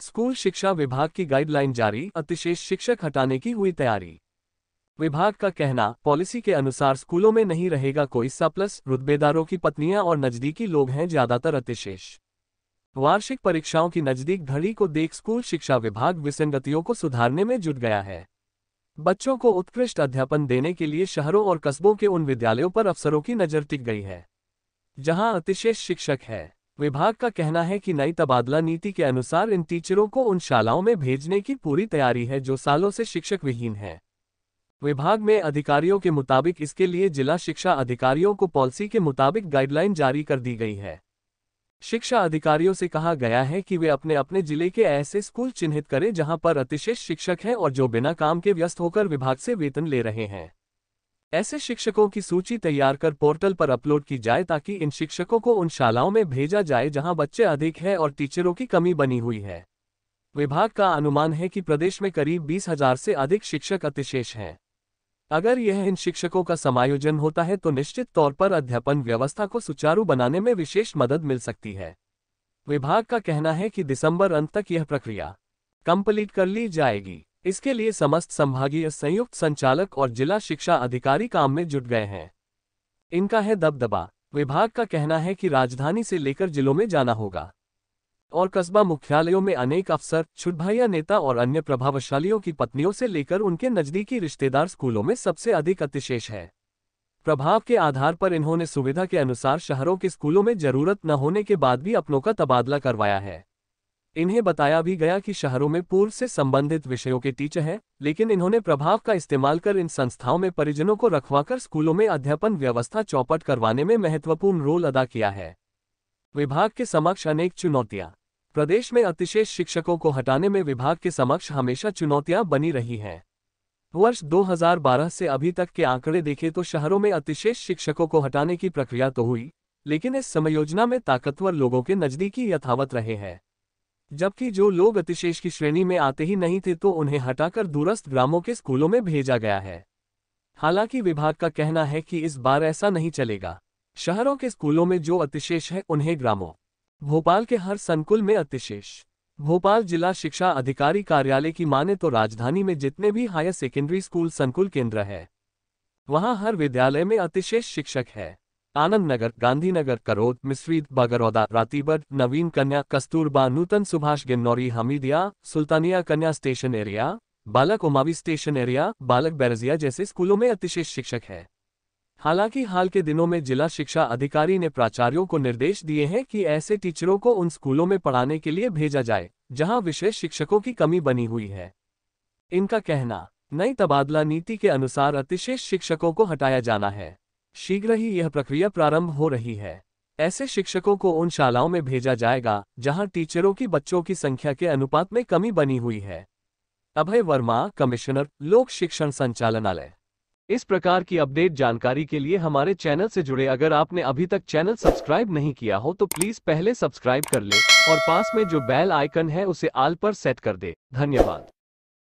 school शिक्षा विभाग की गाइडलाइन जारी अतिशेष शिक्षक हटाने की हुई तैयारी विभाग का कहना पॉलिसी के अनुसार स्कूलों में नहीं रहेगा कोई सा प्लस रुतबेदारों की पत्नियां और नजदीकी लोग हैं ज्यादातर अतिशेष वार्षिक परीक्षाओं की नजदीक घड़ी को देख स्कूल शिक्षा विभाग विसंगतियों को सुधारने में जुट गया है बच्चों को उत्कृष्ट अध्यापन देने के लिए शहरों और कस्बों के उन विद्यालयों पर अफसरों की नजर टिक गई है जहां अतिशेष शिक्षक है विभाग का कहना है कि नई तबादला नीति के अनुसार इन टीचरों को उन शालाओं में भेजने की पूरी तैयारी है जो सालों से शिक्षक विहीन है विभाग में अधिकारियों के मुताबिक इसके लिए जिला शिक्षा अधिकारियों को पॉलिसी के मुताबिक गाइडलाइन जारी कर दी गई है शिक्षा अधिकारियों से कहा गया है कि वे अपने अपने जिले के ऐसे स्कूल चिन्हित करें जहां पर अतिशेष शिक्षक हैं और जो बिना काम के व्यस्त होकर विभाग से वेतन ले रहे हैं ऐसे शिक्षकों की सूची तैयार कर पोर्टल पर अपलोड की जाए ताकि इन शिक्षकों को उन शालाओं में भेजा जाए जहां बच्चे अधिक हैं और टीचरों की कमी बनी हुई है विभाग का अनुमान है कि प्रदेश में करीब बीस हजार से अधिक शिक्षक अतिशेष हैं अगर यह इन शिक्षकों का समायोजन होता है तो निश्चित तौर पर अध्यापन व्यवस्था को सुचारू बनाने में विशेष मदद मिल सकती है विभाग का कहना है कि दिसंबर अंत तक यह प्रक्रिया कंप्लीट कर ली जाएगी इसके लिए समस्त संभागीय संयुक्त संचालक और जिला शिक्षा अधिकारी काम में जुट गए हैं इनका है दबदबा विभाग का कहना है कि राजधानी से लेकर जिलों में जाना होगा और कस्बा मुख्यालयों में अनेक अफसर छुटभाइया नेता और अन्य प्रभावशालियों की पत्नियों से लेकर उनके नजदीकी रिश्तेदार स्कूलों में सबसे अधिक अतिशेष है प्रभाव के आधार पर इन्होंने सुविधा के अनुसार शहरों के स्कूलों में जरूरत न होने के बाद भी अपनों का तबादला करवाया है इन्हें बताया भी गया कि शहरों में पूर्व से संबंधित विषयों के टीचर हैं लेकिन इन्होंने प्रभाव का इस्तेमाल कर इन संस्थाओं में परिजनों को रखवाकर स्कूलों में अध्यापन व्यवस्था चौपट करवाने में महत्वपूर्ण रोल अदा किया है विभाग के समक्ष अनेक चुनौतियां प्रदेश में अतिशेष शिक्षकों को हटाने में विभाग के समक्ष हमेशा चुनौतियां बनी रही हैं वर्ष 2012 से अभी तक के आंकड़े देखें तो शहरों में अतिशेष शिक्षकों को हटाने की प्रक्रिया तो हुई लेकिन इस समयोजना में ताकतवर लोगों के नजदीकी यथावत रहे हैं जबकि जो लोग अतिशेष की श्रेणी में आते ही नहीं थे तो उन्हें हटाकर दूरस्थ ग्रामों के स्कूलों में भेजा गया है हालांकि विभाग का कहना है कि इस बार ऐसा नहीं चलेगा शहरों के स्कूलों में जो अतिशेष है उन्हें ग्रामों भोपाल के हर संकुल में अतिशेष भोपाल जिला शिक्षा अधिकारी कार्यालय की माने तो राजधानी में जितने भी हायर सेकेंडरी स्कूल संकुल केंद्र है वहां हर विद्यालय में अतिशेष शिक्षक है आनंदनगर गांधीनगर करोद मिसवीद बागरौदा रातीबर नवीन कन्या कस्तूरबा नूतन सुभाष गिन्नौरी हमीदिया सुल्तानिया कन्या स्टेशन एरिया बालक उमावी स्टेशन एरिया बालक बैरजिया जैसे स्कूलों में अतिशेष शिक्षक है हालांकि हाल के दिनों में जिला शिक्षा अधिकारी ने प्राचार्यों को निर्देश दिए हैं कि ऐसे टीचरों को उन स्कूलों में पढ़ाने के लिए भेजा जाए जहां विशेष शिक्षकों की कमी बनी हुई है इनका कहना नई तबादला नीति के अनुसार अतिशेष शिक्षकों को हटाया जाना है शीघ्र ही यह प्रक्रिया प्रारंभ हो रही है ऐसे शिक्षकों को उन शालाओं में भेजा जाएगा जहां टीचरों की बच्चों की संख्या के अनुपात में कमी बनी हुई है अभय वर्मा कमिश्नर लोक शिक्षण संचालनालय इस प्रकार की अपडेट जानकारी के लिए हमारे चैनल से जुड़े अगर आपने अभी तक चैनल सब्सक्राइब नहीं किया हो तो प्लीज पहले सब्सक्राइब कर ले और पास में जो बेल आइकन है उसे आल पर सेट कर दे धन्यवाद